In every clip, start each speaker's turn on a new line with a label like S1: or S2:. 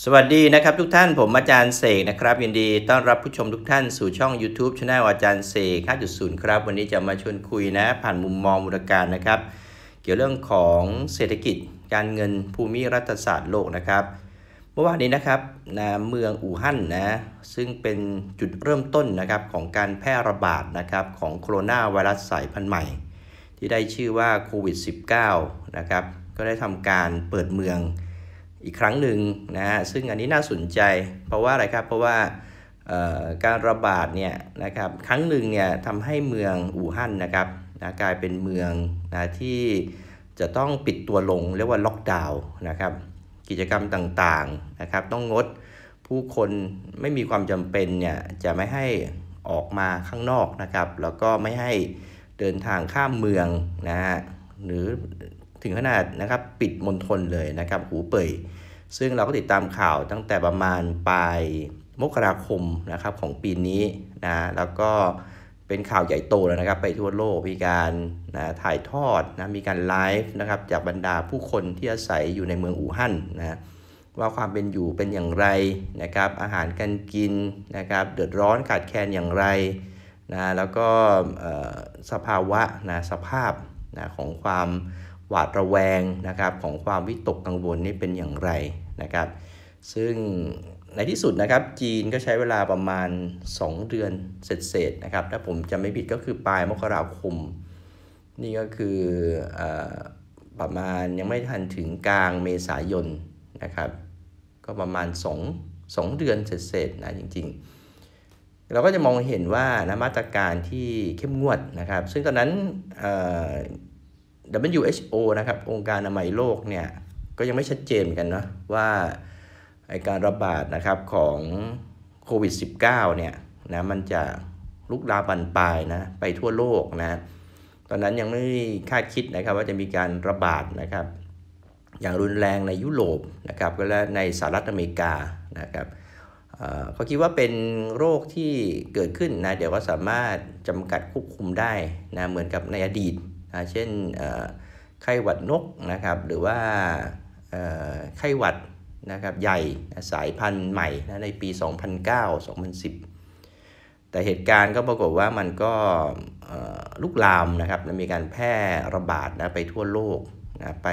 S1: สวัสดีนะครับทุกท่านผมอาจารย์เสกนะครับยินดีต้อนรับผู้ชมทุกท่านสู่ช่อง YouTube ชาแนลอาจารย์เสก5.0ครับ วันนี้จะมาชวนคุยนะ ผ่านมุมมองมูลการนะครับ เกี่ยวเรื่องของเศรษฐกิจการเงินภูมิรัฐศาสตร์โลกนะครับเมื่อวานนี้นะครับนะเมืองอู่ฮั่นนะ ซึ่งเป็นจุดเริ่มต้นนะครับของการแพร่ระบาดนะครับของโคโรนาไวรัสสายพันธุ์ใหม่ที่ได้ชื่อว่าโควิด -19 นะครับก็ได้ทำการเปิดเมืองอีกครั้งหนึ่งนะซึ่งอันนี้น่าสนใจเพราะว่าอะไรครับ เพราะว่าการระบาดเนี่ยนะครับครั้งหนึ่งเนี่ยทำให้เมืองอู่ฮั่นนะครับนะกลายเป็นเมืองนะที่จะต้องปิดตัวลง เรียกว่าล็อกดาวน์นะครับกิจกรรมต่างๆนะครับต้องงดผู้คนไม่มีความจำเป็นเนี่ยจะไม่ให้ออกมาข้างนอกนะครับแล้วก็ไม่ให้เดินทางข้ามเมืองนะฮะหรือถึงขนาดนะครับปิดมณฑลเลยนะครับหูเป่ยซึ่งเราก็ติดตามข่าวตั้งแต่ประมาณปลายมกราคมนะครับของปีนี้นะแล้วก็เป็นข่าวใหญ่โตแล้วนะครับไปทั่วโลกมีการนะถ่ายทอดนะมีการไลฟ์นะครับจากบรรดาผู้คนที่อาศัยอยู่ในเมืองอู่ฮั่นนะว่าความเป็นอยู่เป็นอย่างไรนะครับอาหารการกินนะครับเดือดร้อนขาดแคลนอย่างไรนะแล้วก็สภาวะนะสภาพนะของความหวาดระแวงนะครับของความวิตกกังวลนี่เป็นอย่างไรนะครับซึ่งในที่สุดนะครับจีนก็ใช้เวลาประมาณ 2 เดือนเสร็จๆนะครับถ้าผมจะไม่ผิดก็คือปลายมกราคมนี่ก็คืออประมาณยังไม่ทันถึงกลางเมษายนนะครับก็ประมาณ2 2เดือนเสร็จๆนะจริงๆ เราก็จะมองเห็นว่านะมาตรการที่เข้มงวดนะครับ ซึ่งตอนนั้น WHO นะครับองค์การอนามัยโลกเนี่ยก็ยังไม่ชัดเจนเหมือนกันเนาะว่าไอการระบาดนะครับของโควิด -19 เนี่ยนะมันจะลุกลามบันปลายนะไปทั่วโลกนะตอนนั้นยังไม่คาดคิดนะครับว่าจะมีการระบาดนะครับอย่างรุนแรงในยุโรปนะครับและในสหรัฐอเมริกานะครับเขาคิดว่าเป็นโรคที่เกิดขึ้นนะเดี๋ยวก็สามารถจำกัดควบคุมได้นะเหมือนกับในอดีตเช่นไข้หวัดนกนะครับ หรือว่าไข้หวัดนะครับใหญ่สายพันธุ์ใหม่นะในปี 2009-2010 แต่เหตุการณ์ก็ปรากฏว่ามันก็ลุกลามนะครับมีการแพร่ระบาดนะไปทั่วโลกนะไป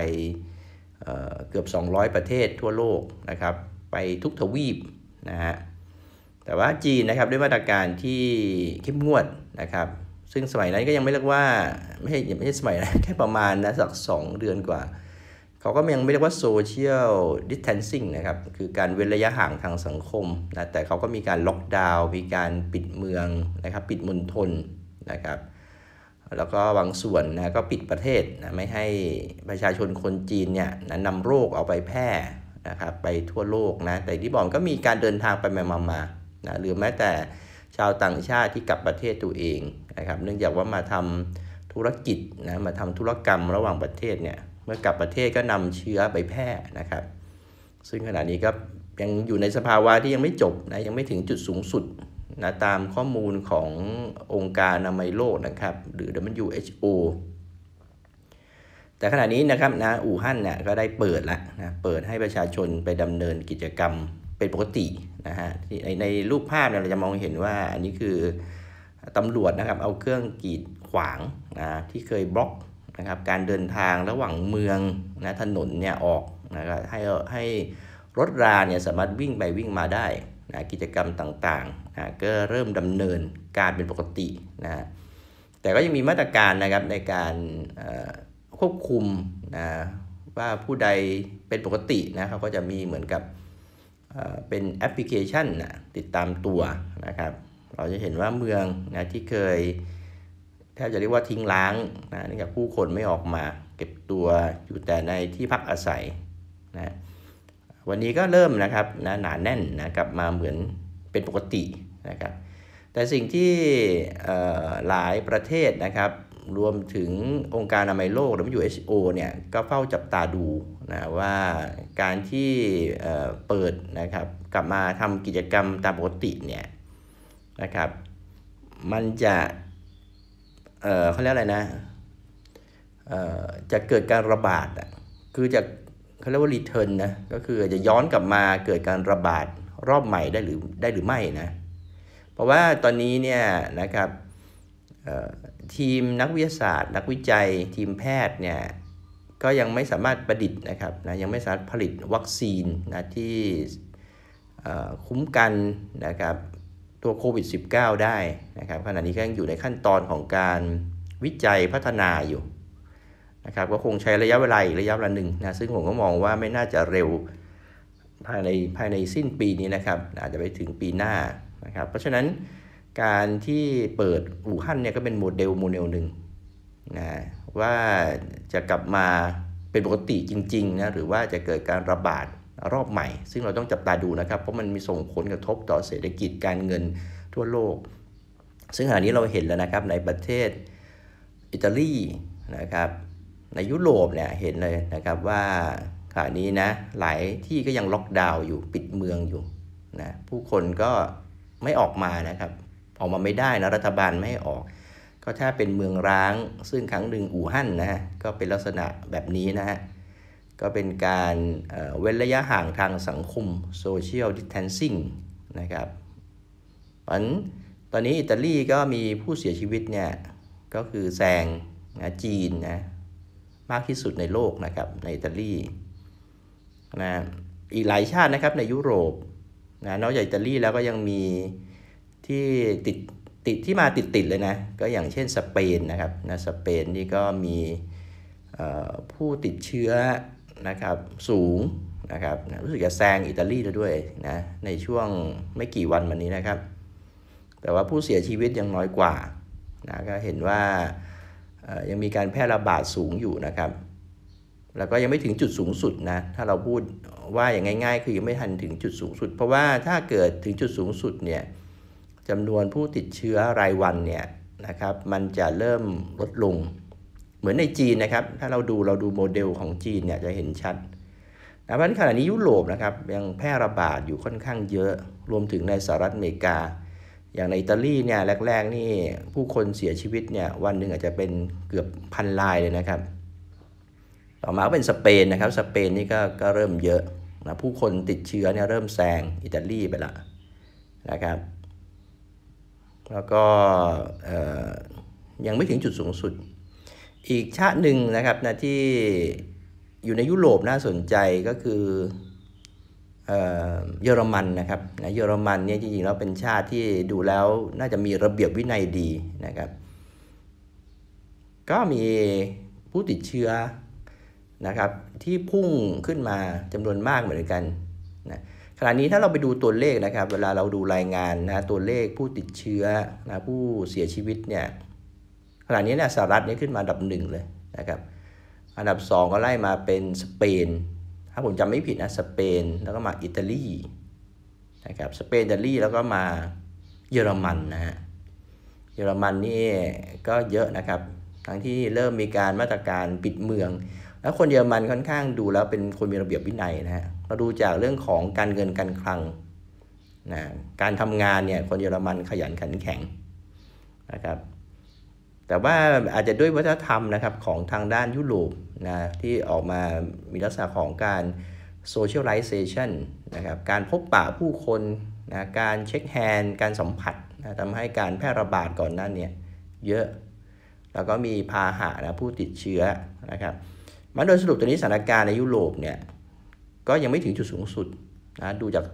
S1: เกือบ 200 ประเทศทั่วโลกนะครับ ไปทุกทวีปนะฮะแต่ว่าจีนนะครับด้วยมาตรการที่เข้มงวดนะครับซึ่งสมัยนั้นก็ยังไม่เรียกว่าไม่ใช่ไม่ใช่สมัยนะแค่ประมาณนะสักสองเดือนกว่า เขาก็ยังไม่เรียกว่าโซเชียลดิสเทนซิ่งนะครับ คือการเว้นระยะห่างทางสังคมนะแต่เขาก็มีการล็อกดาวน์มีการปิดเมืองนะครับปิดมณฑลนะครับแล้วก็บางส่วนนะก็ปิดประเทศนะไม่ให้ประชาชนคนจีนเนี่ยนะนำโรคเอาไปแพร่นะครับไปทั่วโลกนะ แต่ที่บอกก็มีการเดินทางไปมา มานะหรือแม้แต่ชาวต่างชาติที่กลับประเทศตัวเองนะครับ เนื่องจากว่ามาทำธุรกิจนะ มาทำธุรกรรมระหว่างประเทศเนี่ย เมื่อกลับประเทศก็นำเชื้อไปแพร่นะครับ ซึ่งขณะนี้ก็ยังอยู่ในสภาวะที่ยังไม่จบนะ ยังไม่ถึงจุดสูงสุดนะ ตามข้อมูลขององค์การอนามัยโลกนะครับ หรือ WHO แต่ขณะนี้นะครับนะอู่ฮั่นเนี่ยก็ได้เปิดแล้วนะ เปิดให้ประชาชนไปดำเนินกิจกรรมเป็นปกตินะฮะในในรูปภาพเนี่ยเราจะมองเห็นว่าอันนี้คือตำรวจนะครับเอาเครื่องกีดขวางนะที่เคยบล็อกนะครับการเดินทางระหว่างเมืองนะถนนเนี่ยออกนะครับให้ให้รถราเนี่ยสามารถวิ่งไปวิ่งมาได้นะกิจกรรมต่างๆนะก็เริ่มดำเนินการเป็นปกตินะแต่ก็ยังมีมาตรการนะครับในการควบคุมนะว่าผู้ใดเป็นปกตินะเขาก็จะมีเหมือนกับเป็นแอปพลิเคชันนะติดตามตัวนะครับ เราจะเห็นว่าเมืองนะที่เคยแทบจะเรียกว่าทิ้งล้างนะนี่กับผู้คนไม่ออกมาเก็บตัวอยู่แต่ในที่พักอาศัยนะวันนี้ก็เริ่มนะครับนะหนาแน่นนะกลับมาเหมือนเป็นปกตินะครับ แต่สิ่งที่หลายประเทศนะครับรวมถึงองค์การอนามัยโลก WHO เนี่ยก็เฝ้าจับตาดูนะว่าการที่เปิดนะครับกลับมาทำกิจกรรมตามปกติเนี่ยนะครับ มันจะเเขาเรียกอะไรนะจะเกิดการระบาดอ่ะคือจะเขาเรียกว่ารีเทิร์นนะก็คือจะย้อนกลับมาเกิดการระบาดรอบใหม่ได้หรือได้หรือไม่นะเพราะว่าตอนนี้เนี่ยนะครับทีมนักวิทยาศาสตร์ นักวิจัยทีมแพทย์เนี่ย ก็ยังไม่สามารถประดิษฐ์นะครับนะยังไม่สามารถผลิตวัคซีนนะที่คุ้มกันนะครับตัวโควิด -19 ได้นะครับขณะนี้ก็ยังอยู่ในขั้นตอนของการวิจัยพัฒนาอยู่นะครับก็คงใช้ระยะเวลาระยะเวลาหนึ่งนะซึ่งผมก็มองว่าไม่น่าจะเร็วภายในภายในสิ้นปีนี้นะครับ อาจจะไปถึงปีหน้านะครับเพราะฉะนั้นการที่เปิดอู่ฮั่นเนี่ยก็เป็นโมเดลโมเดลหนึ่งนะว่าจะกลับมาเป็นปกติจริงๆนะหรือว่าจะเกิดการระบาดรอบใหม่ ซึ่งเราต้องจับตาดูนะครับเพราะมันมีส่งผลกระทบต่อเศรษฐกิจการเงินทั่วโลก ซึ่งขณะนี้เราเห็นแล้วนะครับในประเทศอิตาลีนะครับ ในยุโรปเนี่ยเห็นเลยนะครับว่าขณะนี้นะหลายที่ก็ยังล็อกดาวน์อยู่ปิดเมืองอยู่นะผู้คนก็ไม่ออกมานะครับออกมาไม่ได้นะรัฐบาลไม่ให้ออก ก็ถ้าเป็นเมืองร้าง ซึ่งครั้งหนึ่งอู่ฮั่นนะฮะ ก็เป็นลักษณะแบบนี้นะฮะ ก็เป็นการเว้นระยะห่างทางสังคมโซเชียลดิสเทนซิ่งนะครับอันตอนนี้อิตาลีก็มีผู้เสียชีวิตเนี่ย ก็คือแซงนะจีนนะ มากที่สุดในโลกนะครับ ในอิตาลีนะอีกหลายชาตินะครับในยุโรปนะนอกจากอิตาลีแล้วก็ยังมีที่ติดติดที่มาติดติดเลยนะ ก็อย่างเช่นสเปนนะครับนะสเปนนี่ก็มีผู้ติดเชื้อนะครับสูงนะครับรู้สึกจะแซงอิตาลีแล้วด้วยนะในช่วงไม่กี่วันมานี้นะครับ แต่ว่าผู้เสียชีวิตยังน้อยกว่านะก็เห็นว่ายังมีการแพร่ระบาดสูงอยู่นะครับ แล้วก็ยังไม่ถึงจุดสูงสุดนะถ้าเราพูดว่าอย่างง่ายๆ คือยังไม่ทันถึงจุดสูงสุด เพราะว่าถ้าเกิดถึงจุดสูงสุดเนี่ยจำนวนผู้ติดเชื้อรายวันเนี่ยนะครับ มันจะเริ่มลดลงเหมือนในจีนนะครับ ถ้าเราดูเราดูโมเดลของจีนเนี่ยจะเห็นชัดนะครับขณะนี้ยุโรปนะครับ ยังแพร่ระบาดอยู่ค่อนข้างเยอะรวมถึงในสหรัฐอเมริกา อย่างในอิตาลีเนี่ยแรกๆนี่ผู้คนเสียชีวิตเนี่ย วันหนึ่งอาจจะเป็นเกือบพันรายเลยนะครับ ต่อมาก็เป็นสเปนนะครับ สเปนนี่ก็ก็เริ่มเยอะนะผู้คนติดเชื้อเนี่ยเริ่มแซงอิตาลีไปละนะครับแล้วก็ยังไม่ถึงจุดสูงสุด อีกชาติหนึ่งนะครับนะที่อยู่ในยุโรปน่าสนใจก็คือเยอรมันนะครับนะเยอรมันเนี่ยจริงๆ แล้วเป็นชาติที่ดูแล้วน่าจะมีระเบียบวินัยดีนะครับ ก็มีผู้ติดเชื้อนะครับที่พุ่งขึ้นมาจำนวนมากเหมือนกันนะขณะนี้ถ้าเราไปดูตัวเลขนะครับเวลาเราดูรายงานนะตัวเลขผู้ติดเชื้อนะผู้เสียชีวิตเนี่ยขณะนี้เนี่ยสหรัฐนี่ขึ้นมาอันดับหนึ่งเลยนะครับอันดับ 2 ก็ไล่มาเป็นสเปน ถ้าผมจำไม่ผิดนะสเปน แล้วก็มาอิตาลีนะครับสเปนอิตาลีแล้วก็มาเยอรมันนะฮะเยอรมันนี่ก็เยอะนะครับ ทั้งที่เริ่มมีการมาตรการปิดเมือง แล้วคนเยอรมันค่อนข้างดูแล้วเป็นคนมีระเบียบวินัยนะฮะเราดูจากเรื่องของการเงินการคลังนะการทำงานเนี่ยคนเยอรมันขยันขันแข็งนะครับ แต่ว่าอาจจะด้วยวัฒนธรรมนะครับของทางด้านยุโรปนะที่ออกมามีลักษณะของการโซเชียลไลเซชันนะครับ การพบปะผู้คนนะการเช็คแฮนด์การสัมผัสนะทำให้การแพร่ระบาดก่อนหน้านี้เยอะ แล้วก็มีพาหะนะผู้ติดเชื้อนะครับมันโดยสรุปตัวนี้สถานการณ์ในยุโรปเนี่ยก็ยังไม่ถึงจุดสูงสุดนะ ดูจาก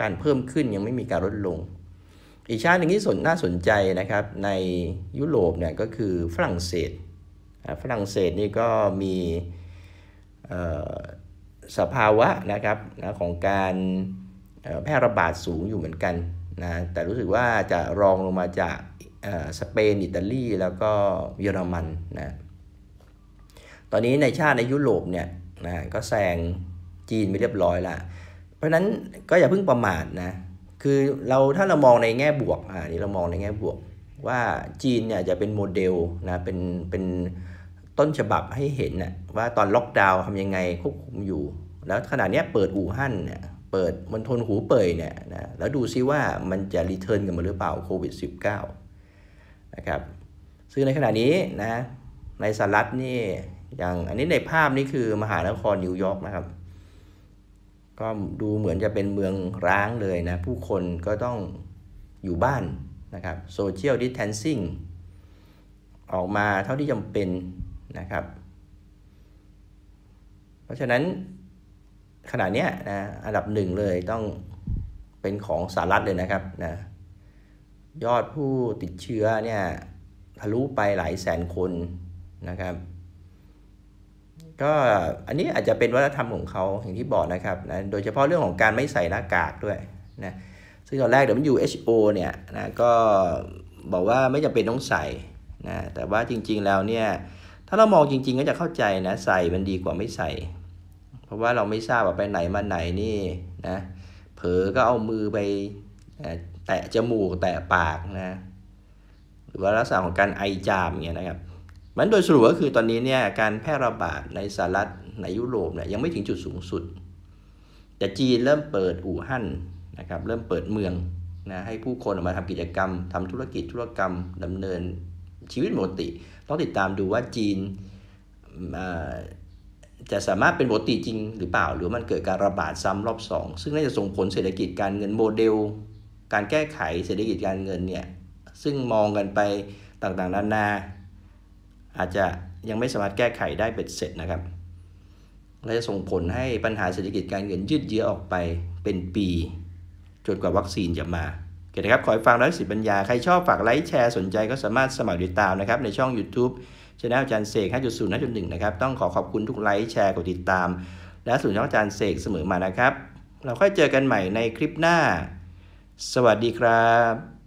S1: การเพิ่มขึ้นยังไม่มีการลดลง อีกชาติหนึ่งที่สน น่าสนใจนะครับ ในยุโรปเนี่ยก็คือฝรั่งเศส ฝรั่งเศสนี่ก็มีสภาวะนะครับนะของการแพร่ระบาดสูงอยู่เหมือนกันนะ แต่รู้สึกว่าจะรองลงมาจากสเปน อิตาลี แล้วก็เยอรมันนะ ตอนนี้ในชาติในยุโรปเนี่ยนะก็แซงจีนไปเรียบร้อยละเพราะนั้นก็อย่าเพิ่งประมาทนะ คือเราถ้าเรามองในแง่บวก อ่า นี่เรามองในแง่บวก ว่าจีนเนี่ยจะเป็นโมเดลนะ เป็น เป็นต้นฉบับให้เห็นนะว่าตอนล็อกดาวน์ทำยังไงควบคุมอยู่ แล้วขนาดนี้เปิดอู่ฮั่นเนี่ย เปิดมณฑลหูเป่ยเนี่ยนะ แล้วดูซิว่ามันจะรีเทิร์นกันมาหรือเปล่าโควิด -19 นะครับซึ่งในขณะนี้นะ ในสหรัฐนี่ อย่างอันนี้ในภาพนี่คือมหานครนิวยอร์กนะครับก็ดูเหมือนจะเป็นเมืองร้างเลยนะ ผู้คนก็ต้องอยู่บ้านนะครับโซเชียลดิสแทนซิ่งออกมาเท่าที่จำเป็นนะครับ เพราะฉะนั้นขณะนี้นะอันดับหนึ่งเลยต้องเป็นของสหรัฐเลยนะครับนะยอดผู้ติดเชื้อเนี่ยทะลุไปหลายแสนคนนะครับก็อันนี้อาจจะเป็นวัฒนธรรมของเขาอย่างที่บอกนะครับนะโดยเฉพาะเรื่องของการไม่ใส่หน้ากากด้วยนะ ซึ่งตอนแรกเดี๋ยว่ h o เนี่ยนะก็บอกว่าไม่จำเป็นต้องใส่ นะ แต่ว่าจริงๆ แล้วเนี่ยถ้าเรามองจริงๆ ก็จะเข้าใจนะใส่มันดีกว่าไม่ใส่ เพราะว่าเราไม่ทราบว่าไปไหนมาไหนนี่นะ เผลอก็เอามือไปแตะจมูกแตะปากนะ หรือว่าลักษณะของการไอจามเงี้ยนะครับมันโดยสรุปก็คือตอนนี้เนี่ยการแพร่ระบาดในสหรัฐในยุโรปเนี่ยยังไม่ถึงจุดสูงสุด แต่จีนเริ่มเปิดอู่ฮั่นนะครับเริ่มเปิดเมืองนะให้ผู้คนออกมาทำกิจกรรม ทำธุรกิจธุรกรรมดำเนินชีวิตปกติ ต้องติดตามดูว่าจีนจะสามารถเป็นปกติจริงหรือเปล่า หรือมันเกิดการระบาดซ้ำรอบ 2 ซึ่งน่าจะส่งผลเศรษฐกิจการเงินโมเดล การแก้ไขเศรษฐกิจการเงินเนี่ยซึ่งมองกันไปต่างๆนานาอาจจะยังไม่สามารถแก้ไขได้เป็ดเสร็จนะครับและจะส่งผลให้ปัญหาเศรษฐกิจการเงินยืดเยื้อออกไปเป็นปีจนกว่าวัคซีนจะมา โอเคนะครับ ขอให้ฟังร้อยสิบบรรยาใครชอบฝากไลค์แชร์สนใจก็สามารถสมัครติดตามนะครับ ในช่อง YouTube ชาแนลอาจารย์เสก5.0 5.1นะครับ ต้องขอขอบคุณทุกไลค์แชร์กดติดตาม และส่วนชองอาจารย์เสกเสมอมานะครับ เราค่อยเจอกันใหม่ในคลิปหน้า สวัสดีครับ